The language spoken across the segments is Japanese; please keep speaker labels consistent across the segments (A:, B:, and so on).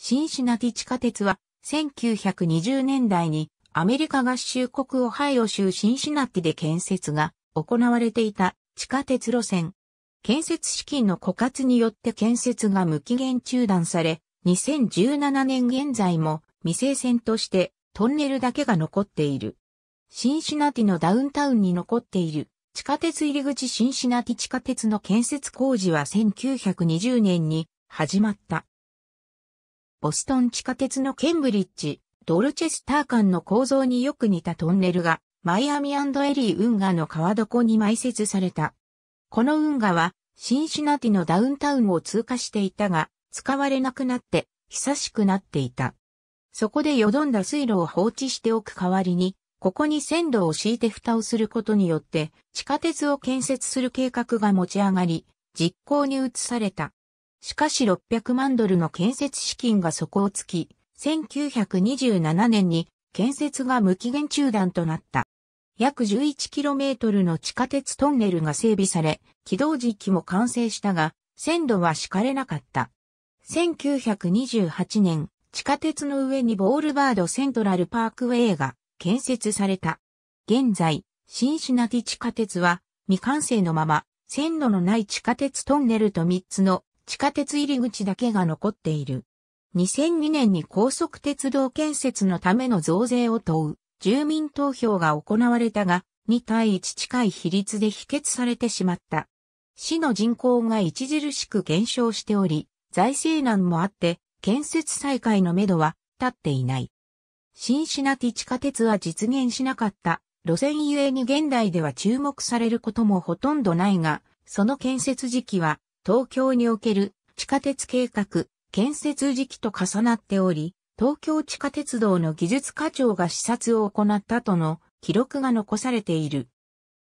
A: シンシナティ地下鉄は、1920年代にアメリカ合衆国オハイオ州シンシナティで建設が行われていた地下鉄路線。建設資金の枯渇によって建設が無期限中断され、2017年現在も未成線としてトンネルだけが残っている。シンシナティのダウンタウンに残っている地下鉄入り口シンシナティ地下鉄の建設工事は1920年に始まった。ボストン地下鉄のケンブリッジ、ドルチェスター間の構造によく似たトンネルが、マイアミエリー運河の川床に埋設された。この運河は、シンシナティのダウンタウンを通過していたが、使われなくなって、久しくなっていた。そこで淀んだ水路を放置しておく代わりに、ここに線路を敷いて蓋をすることによって、地下鉄を建設する計画が持ち上がり、実行に移された。しかし600万ドルの建設資金が底をつき、1927年に建設が無期限中断となった。約 11km の地下鉄トンネルが整備され、起動時期も完成したが、線路は敷かれなかった。1928年、地下鉄の上にボールバードセントラルパークウェイが建設された。現在、シンシナティ地下鉄は未完成のまま、線路のない地下鉄トンネルと3つの地下鉄入り口だけが残っている。2002年に高速鉄道建設のための増税を問う住民投票が行われたが、2対1近い比率で否決されてしまった。市の人口が著しく減少しており、財政難もあって、建設再開のめどは立っていない。新品シナティ地下鉄は実現しなかった。路線ゆえに現代では注目されることもほとんどないが、その建設時期は東京における地下鉄計画、建設時期と重なっており、東京地下鉄道の技術課長が視察を行ったとの記録が残されている。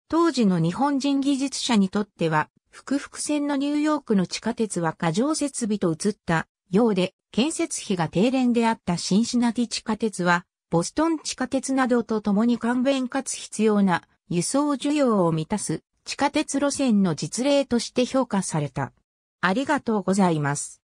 A: 当時の日本人技術者にとっては、福々線のニューヨークの地下鉄は過剰設備と移ったようで、建設費が低廉であったシンシナティ地下鉄は、ボストン地下鉄などと共に簡便かつ必要な輸送需要を満たす地下鉄路線の実例として評価された。ありがとうございます。